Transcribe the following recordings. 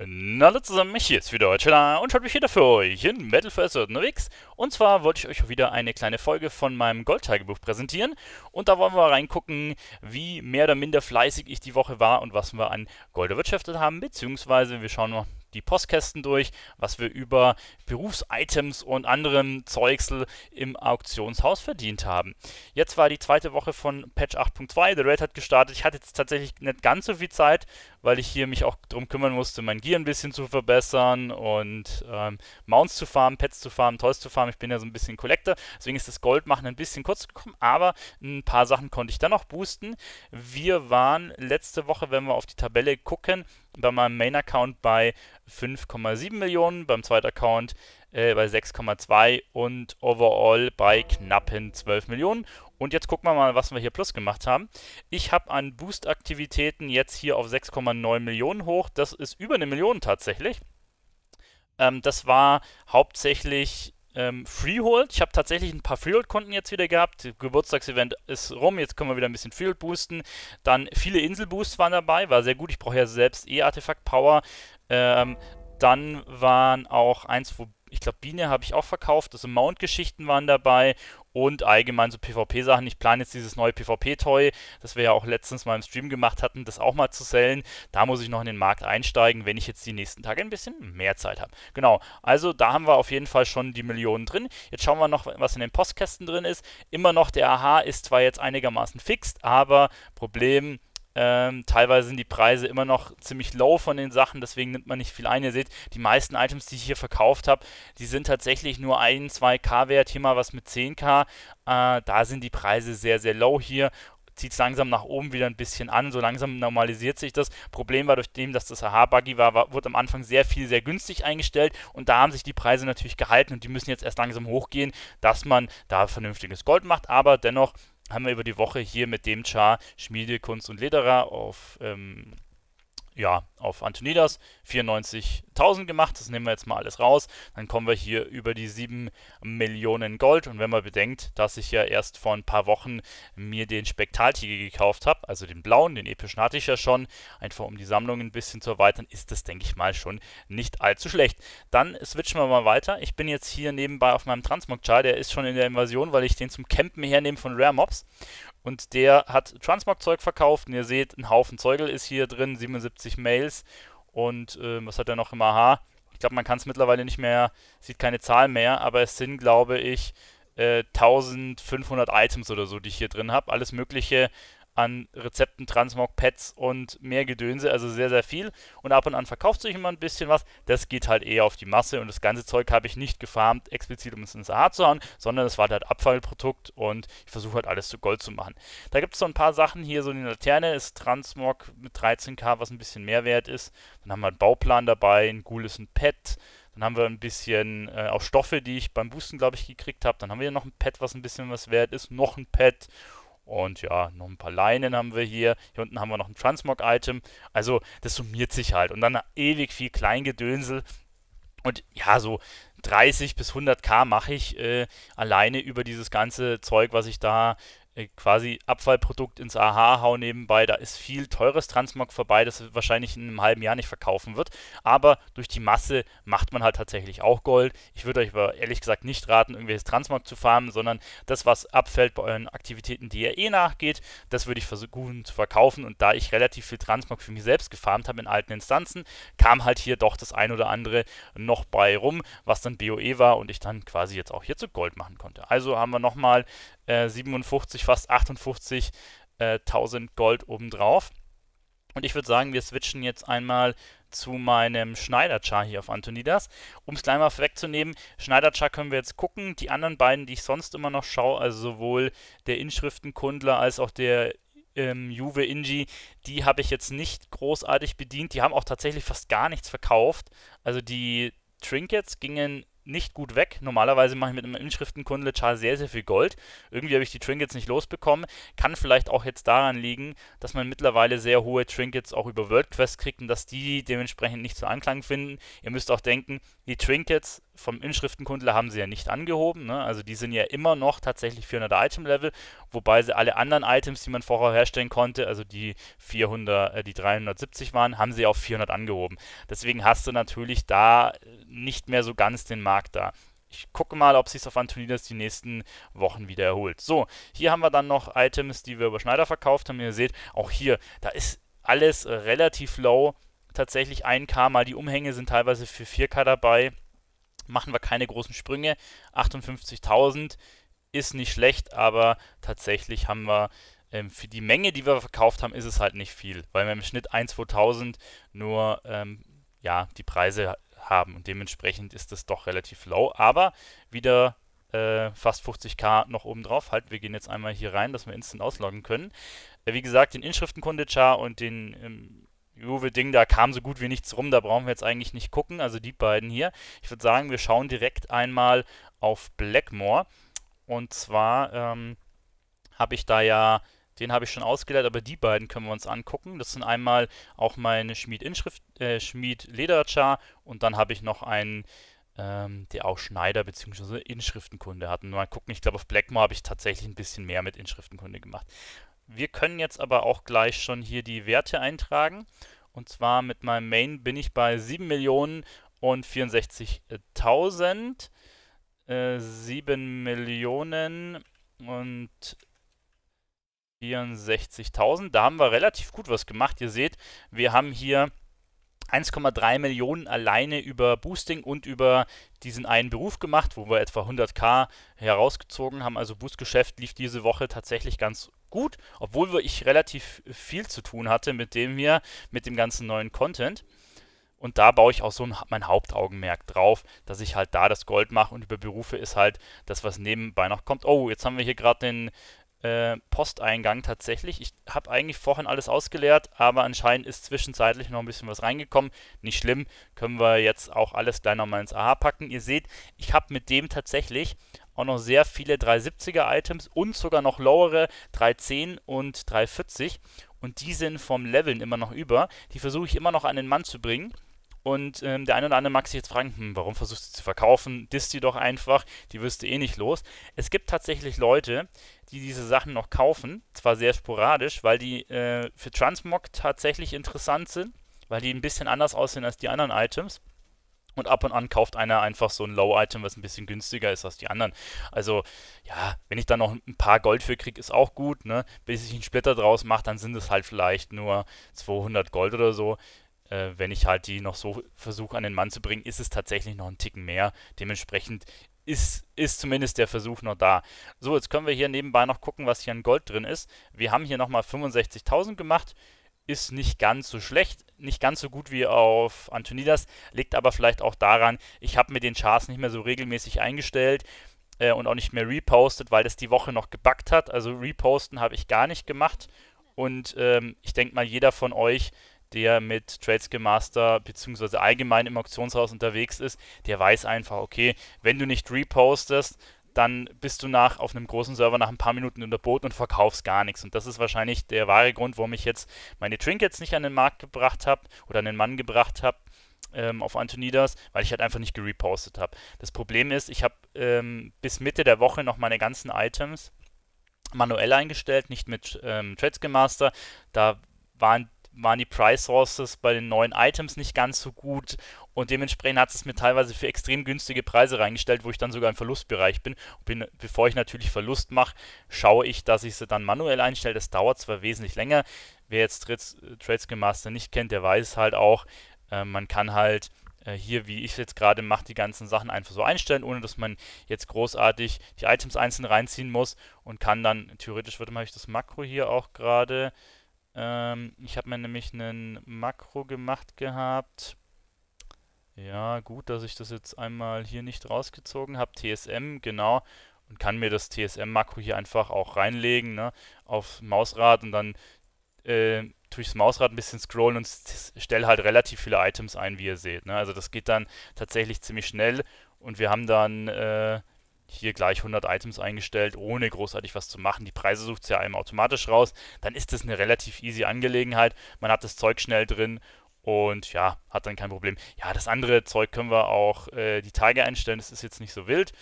Na Hallo zusammen, ich hier ist wieder Chilla und schaut mich wieder für euch in Metal First unterwegs. Und zwar wollte ich euch wieder eine kleine Folge von meinem Goldtagebuch präsentieren. Und da wollen wir mal reingucken, wie mehr oder minder fleißig ich die Woche war und was wir an Gold erwirtschaftet haben. Beziehungsweise wir schauen mal, die Postkästen durch, was wir über Berufsitems und anderem Zeugsel im Auktionshaus verdient haben. Jetzt war die zweite Woche von Patch 8.2, The Raid hat gestartet. Ich hatte jetzt tatsächlich nicht ganz so viel Zeit, weil ich hier mich auch darum kümmern musste, mein Gear ein bisschen zu verbessern und ähm, Mounts zu farmen, Pets zu farmen, Toys zu farmen. Ich bin ja so ein bisschen Collector, deswegen ist das Goldmachen ein bisschen kurz gekommen, aber ein paar Sachen konnte ich dann noch boosten. Wir waren letzte Woche, wenn wir auf die Tabelle gucken, bei meinem Main-Account bei 5,7 Millionen, beim zweiten Account äh, bei 6,2 und overall bei knappen 12 Millionen. Und jetzt gucken wir mal, was wir hier plus gemacht haben. Ich habe an Boost-Aktivitäten jetzt hier auf 6,9 Millionen hoch. Das ist über eine Million tatsächlich. Ähm, das war hauptsächlich ähm, Freehold. Ich habe tatsächlich ein paar Freehold-Konten jetzt wieder gehabt. Geburtstagsevent ist rum, jetzt können wir wieder ein bisschen Freehold boosten. Dann viele Insel-Boosts waren dabei, war sehr gut. Ich brauche ja selbst eh Artefakt-Power. Ähm, dann waren auch eins, wo ich glaube, Biene habe ich auch verkauft. Also Mount-Geschichten waren dabei und allgemein so PvP-Sachen. Ich plane jetzt dieses neue PvP-Toy, das wir ja auch letztens mal im Stream gemacht hatten, das auch mal zu sellen. Da muss ich noch in den Markt einsteigen, wenn ich jetzt die nächsten Tage ein bisschen mehr Zeit habe. Genau, also da haben wir auf jeden Fall schon die Millionen drin. Jetzt schauen wir noch, was in den Postkästen drin ist. Immer noch der AHA ist zwar jetzt einigermaßen fixed, aber Problem ähm, teilweise sind die Preise immer noch ziemlich low von den Sachen, deswegen nimmt man nicht viel ein. Ihr seht, die meisten Items, die ich hier verkauft habe, die sind tatsächlich nur 1, 2k wert. Hier mal was mit 10k. Äh, da sind die Preise sehr, sehr low hier zieht es langsam nach oben wieder ein bisschen an. So langsam normalisiert sich das. Problem war durch dem, dass das aha buggy war, war, wurde am Anfang sehr viel, sehr günstig eingestellt und da haben sich die Preise natürlich gehalten und die müssen jetzt erst langsam hochgehen, dass man da vernünftiges Gold macht. Aber dennoch haben wir über die Woche hier mit dem Char Schmiede, Kunst und Lederer auf ähm, ja, auf Antonidas 94.000 gemacht. Das nehmen wir jetzt mal alles raus. Dann kommen wir hier über die 7 Millionen Gold. Und wenn man bedenkt, dass ich ja erst vor ein paar Wochen mir den Spektaltiger gekauft habe, also den blauen, den epischen hatte ich ja schon, einfach um die Sammlung ein bisschen zu erweitern, ist das, denke ich mal, schon nicht allzu schlecht. Dann switchen wir mal weiter. Ich bin jetzt hier nebenbei auf meinem Transmog-Char. Der ist schon in der Invasion, weil ich den zum Campen hernehme von Rare Mobs. Und der hat Transmog-Zeug verkauft. Und ihr seht, ein Haufen Zeugel ist hier drin, 77 Mails. Und äh, was hat er noch im AH? Ich glaube, man kann es mittlerweile nicht mehr, sieht keine Zahl mehr, aber es sind, glaube ich, 1500 äh, Items oder so, die ich hier drin habe. Alles Mögliche, an Rezepten, transmog Pets und mehr Gedönse, also sehr, sehr viel. Und ab und an verkauft sich immer ein bisschen was. Das geht halt eher auf die Masse und das ganze Zeug habe ich nicht gefarmt, explizit um es ins A zu hauen, sondern es war halt Abfallprodukt und ich versuche halt alles zu Gold zu machen. Da gibt es so ein paar Sachen. Hier so eine Laterne ist Transmog mit 13k, was ein bisschen mehr wert ist. Dann haben wir einen Bauplan dabei, ein Ghoul ist ein Pet. Dann haben wir ein bisschen äh, auch Stoffe, die ich beim Boosten, glaube ich, gekriegt habe. Dann haben wir noch ein Pad, was ein bisschen was wert ist. Noch ein Pad und ja, noch ein paar Leinen haben wir hier. Hier unten haben wir noch ein Transmog-Item. Also das summiert sich halt. Und dann ewig viel Kleingedönsel. Und ja, so 30 bis 100k mache ich äh, alleine über dieses ganze Zeug, was ich da äh, quasi Abfallprodukt ins AHA hau nebenbei, da ist viel teures Transmog vorbei, das wahrscheinlich in einem halben Jahr nicht verkaufen wird. Aber durch die Masse macht man halt tatsächlich auch Gold. Ich würde euch aber ehrlich gesagt nicht raten, irgendwelches Transmog zu farmen, sondern das, was abfällt bei euren Aktivitäten, die ihr eh nachgeht, das würde ich versuchen zu verkaufen. Und da ich relativ viel Transmog für mich selbst gefarmt habe in alten Instanzen, kam halt hier doch das ein oder andere noch bei rum, was dann BOE war und ich dann quasi jetzt auch hier zu Gold machen konnte. Also haben wir nochmal 57, äh, fast 58.000 äh, Gold obendrauf. Und ich würde sagen, wir switchen jetzt einmal zu meinem Schneider-Char hier auf Antonidas. Um es gleich mal wegzunehmen, Schneider-Char können wir jetzt gucken. Die anderen beiden, die ich sonst immer noch schaue, also sowohl der Inschriftenkundler als auch der ähm, Juve Inji, die habe ich jetzt nicht großartig bedient. Die haben auch tatsächlich fast gar nichts verkauft. Also die Trinkets gingen nicht gut weg. Normalerweise mache ich mit einem Inschriftenkundenchar sehr, sehr viel Gold. Irgendwie habe ich die Trinkets nicht losbekommen. Kann vielleicht auch jetzt daran liegen, dass man mittlerweile sehr hohe Trinkets auch über World Quest kriegt und dass die dementsprechend nicht zu Anklang finden. Ihr müsst auch denken, die Trinkets vom Inschriftenkundler haben sie ja nicht angehoben. Ne? Also die sind ja immer noch tatsächlich 400 Item-Level, wobei sie alle anderen Items, die man vorher herstellen konnte, also die 400, äh, die 370 waren, haben sie auf 400 angehoben. Deswegen hast du natürlich da äh, nicht mehr so ganz den Markt da. Ich gucke mal, ob sich auf Antonidas die nächsten Wochen wieder erholt. So, hier haben wir dann noch Items, die wir über Schneider verkauft haben. Ihr seht, auch hier, da ist alles äh, relativ low. Tatsächlich 1K, mal die Umhänge sind teilweise für 4K dabei machen wir keine großen Sprünge. 58.000 ist nicht schlecht, aber tatsächlich haben wir ähm, für die Menge, die wir verkauft haben, ist es halt nicht viel, weil wir im Schnitt 1 2000 nur ähm, ja, die Preise haben und dementsprechend ist das doch relativ low, aber wieder äh, fast 50k noch oben drauf. Halt, wir gehen jetzt einmal hier rein, dass wir instant ausloggen können. Äh, wie gesagt, den Inschriftenkunde-Char und den ähm, Juve-Ding, da kam so gut wie nichts rum, da brauchen wir jetzt eigentlich nicht gucken, also die beiden hier. Ich würde sagen, wir schauen direkt einmal auf Blackmore. Und zwar ähm, habe ich da ja, den habe ich schon ausgeleitet, aber die beiden können wir uns angucken. Das sind einmal auch meine Schmied-Inschrift, äh, Schmied-Lederchar und dann habe ich noch einen ähm, der auch Schneider bzw. Inschriftenkunde hatten. Mal gucken, ich glaube, auf Blackmore habe ich tatsächlich ein bisschen mehr mit Inschriftenkunde gemacht. Wir können jetzt aber auch gleich schon hier die Werte eintragen. Und zwar mit meinem Main bin ich bei 7 äh, Millionen und 64.000. 7 Millionen und 64.000. Da haben wir relativ gut was gemacht. Ihr seht, wir haben hier 1,3 Millionen alleine über Boosting und über diesen einen Beruf gemacht, wo wir etwa 100k herausgezogen haben. Also Boostgeschäft lief diese Woche tatsächlich ganz gut, obwohl ich relativ viel zu tun hatte mit dem hier, mit dem ganzen neuen Content. Und da baue ich auch so mein Hauptaugenmerk drauf, dass ich halt da das Gold mache und über Berufe ist halt das, was nebenbei noch kommt. Oh, jetzt haben wir hier gerade den äh, Posteingang tatsächlich. Ich habe eigentlich vorhin alles ausgeleert, aber anscheinend ist zwischenzeitlich noch ein bisschen was reingekommen. Nicht schlimm, können wir jetzt auch alles gleich nochmal ins AHA packen. Ihr seht, ich habe mit dem tatsächlich auch noch sehr viele 370er-Items und sogar noch lowere 310 und 340. Und die sind vom Leveln immer noch über. Die versuche ich immer noch an den Mann zu bringen. Und ähm, der eine oder andere mag sich jetzt fragen, hm, warum versuchst du sie zu verkaufen? Disst die doch einfach, die wirst du eh nicht los. Es gibt tatsächlich Leute, die diese Sachen noch kaufen, zwar sehr sporadisch, weil die äh, für Transmog tatsächlich interessant sind, weil die ein bisschen anders aussehen als die anderen Items. Und ab und an kauft einer einfach so ein Low-Item, was ein bisschen günstiger ist als die anderen. Also, ja, wenn ich da noch ein paar Gold für kriege, ist auch gut, ne? Bis ich einen Splitter draus mache, dann sind es halt vielleicht nur 200 Gold oder so. Äh, wenn ich halt die noch so versuche an den Mann zu bringen, ist es tatsächlich noch ein Ticken mehr. Dementsprechend ist, ist zumindest der Versuch noch da. So, jetzt können wir hier nebenbei noch gucken, was hier an Gold drin ist. Wir haben hier nochmal 65.000 gemacht ist nicht ganz so schlecht, nicht ganz so gut wie auf Antonidas, liegt aber vielleicht auch daran, ich habe mir den Charts nicht mehr so regelmäßig eingestellt äh, und auch nicht mehr repostet, weil das die Woche noch gebackt hat. Also reposten habe ich gar nicht gemacht und ähm, ich denke mal, jeder von euch, der mit Tradescale Master bzw. allgemein im Auktionshaus unterwegs ist, der weiß einfach, okay, wenn du nicht repostest, dann bist du nach auf einem großen Server nach ein paar Minuten unterboten und verkaufst gar nichts. Und das ist wahrscheinlich der wahre Grund, warum ich jetzt meine Trinkets nicht an den Markt gebracht habe oder an den Mann gebracht habe ähm, auf Antonidas, weil ich halt einfach nicht gerepostet habe. Das Problem ist, ich habe ähm, bis Mitte der Woche noch meine ganzen Items manuell eingestellt, nicht mit ähm, Trades gemaster. Da waren waren die Price Sources bei den neuen Items nicht ganz so gut und dementsprechend hat es mir teilweise für extrem günstige Preise reingestellt, wo ich dann sogar im Verlustbereich bin. bin bevor ich natürlich Verlust mache, schaue ich, dass ich sie dann manuell einstelle. Das dauert zwar wesentlich länger. Wer jetzt Trades, äh, Trades Gemaster nicht kennt, der weiß halt auch, äh, man kann halt äh, hier, wie ich es jetzt gerade mache, die ganzen Sachen einfach so einstellen, ohne dass man jetzt großartig die Items einzeln reinziehen muss und kann dann, theoretisch würde man ich das Makro hier auch gerade ähm, ich habe mir nämlich einen Makro gemacht gehabt. Ja, gut, dass ich das jetzt einmal hier nicht rausgezogen habe. TSM, genau. Und kann mir das TSM-Makro hier einfach auch reinlegen, ne? Auf Mausrad und dann äh, tue ich das Mausrad ein bisschen scrollen und stelle halt relativ viele Items ein, wie ihr seht. Ne? Also das geht dann tatsächlich ziemlich schnell und wir haben dann, äh, hier gleich 100 Items eingestellt, ohne großartig was zu machen. Die Preise sucht es ja einem automatisch raus. Dann ist das eine relativ easy Angelegenheit. Man hat das Zeug schnell drin und ja, hat dann kein Problem. Ja, das andere Zeug können wir auch äh, die Tage einstellen. Das ist jetzt nicht so wild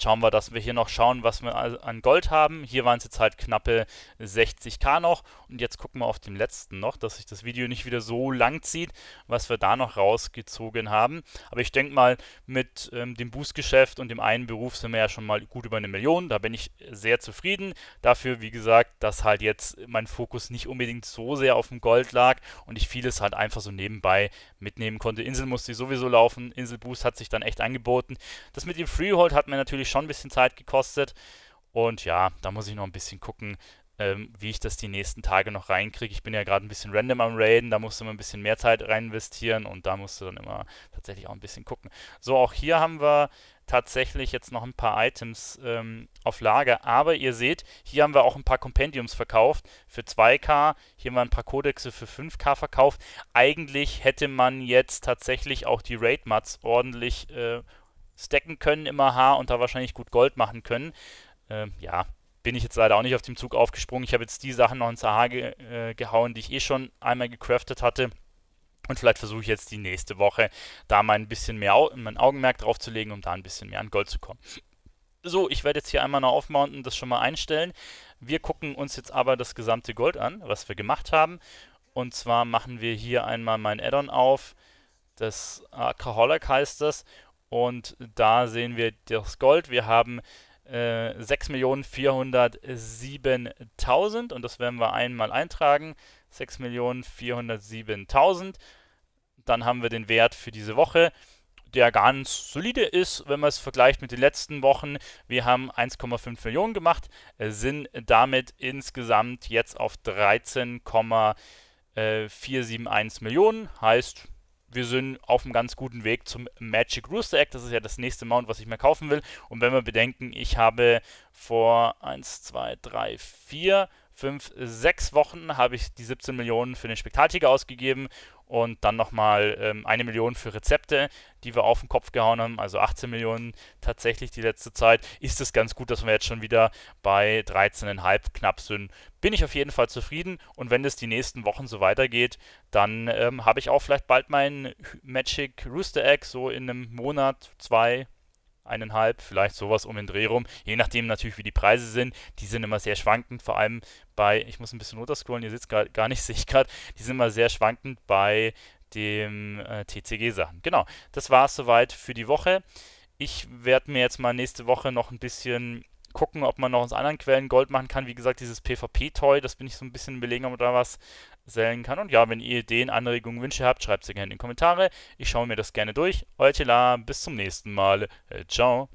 schauen wir, dass wir hier noch schauen, was wir an Gold haben. Hier waren es jetzt halt knappe 60k noch. Und jetzt gucken wir auf dem letzten noch, dass sich das Video nicht wieder so lang zieht, was wir da noch rausgezogen haben. Aber ich denke mal, mit ähm, dem Bußgeschäft und dem einen Beruf sind wir ja schon mal gut über eine Million. Da bin ich sehr zufrieden. Dafür, wie gesagt, dass halt jetzt mein Fokus nicht unbedingt so sehr auf dem Gold lag und ich vieles halt einfach so nebenbei mitnehmen konnte. Insel musste ich sowieso laufen. Inselboost hat sich dann echt angeboten. Das mit dem Freehold hat mir natürlich mich schon ein bisschen Zeit gekostet. Und ja, da muss ich noch ein bisschen gucken, ähm, wie ich das die nächsten Tage noch reinkriege. Ich bin ja gerade ein bisschen random am Raiden, da musst du immer ein bisschen mehr Zeit rein investieren und da musst du dann immer tatsächlich auch ein bisschen gucken. So, auch hier haben wir tatsächlich jetzt noch ein paar Items ähm, auf Lager, aber ihr seht, hier haben wir auch ein paar Compendiums verkauft für 2K, hier haben wir ein paar Kodexe für 5K verkauft. Eigentlich hätte man jetzt tatsächlich auch die Raid-Mats ordentlich äh, stacken können immer H und da wahrscheinlich gut Gold machen können. Ähm, ja, bin ich jetzt leider auch nicht auf dem Zug aufgesprungen. Ich habe jetzt die Sachen noch ins AH ge äh, gehauen, die ich eh schon einmal gecraftet hatte. Und vielleicht versuche ich jetzt die nächste Woche da mal ein bisschen mehr Au mein Augenmerk drauf zu legen, um da ein bisschen mehr an Gold zu kommen. So, ich werde jetzt hier einmal noch aufmounten, das schon mal einstellen. Wir gucken uns jetzt aber das gesamte Gold an, was wir gemacht haben. Und zwar machen wir hier einmal mein Addon auf. Das Alcoholic heißt das. Und da sehen wir das Gold. Wir haben äh, 6.407.000 und das werden wir einmal eintragen. 6.407.000. Dann haben wir den Wert für diese Woche, der ganz solide ist, wenn man es vergleicht mit den letzten Wochen. Wir haben 1,5 Millionen gemacht, äh, sind damit insgesamt jetzt auf 13,471 äh, Millionen, heißt wir sind auf einem ganz guten Weg zum Magic Rooster Egg. Das ist ja das nächste Mount, was ich mir kaufen will. Und wenn wir bedenken, ich habe vor 1, 2, 3, 4, fünf, sechs Wochen habe ich die 17 Millionen für den Spektakeltiger ausgegeben und dann nochmal ähm, eine Million für Rezepte, die wir auf den Kopf gehauen haben, also 18 Millionen tatsächlich die letzte Zeit. Ist es ganz gut, dass wir jetzt schon wieder bei 13,5 knapp sind. Bin ich auf jeden Fall zufrieden und wenn das die nächsten Wochen so weitergeht, dann ähm, habe ich auch vielleicht bald mein Magic Rooster Egg so in einem Monat, zwei, eineinhalb, vielleicht sowas um den Dreh rum. Je nachdem natürlich, wie die Preise sind. Die sind immer sehr schwankend, vor allem bei, ich muss ein bisschen runterscrollen, ihr sitzt grad, gar nicht, sehe ich gerade, die sind immer sehr schwankend bei dem äh, TCG-Sachen. Genau, das war es soweit für die Woche. Ich werde mir jetzt mal nächste Woche noch ein bisschen gucken, ob man noch aus anderen Quellen Gold machen kann. Wie gesagt, dieses PvP-Toy, das bin ich so ein bisschen belegen, ob da was sellen kann. Und ja, wenn ihr Ideen, Anregungen, Wünsche habt, schreibt sie gerne in die Kommentare. Ich schaue mir das gerne durch. Euer Tila, bis zum nächsten Mal. Äh, ciao.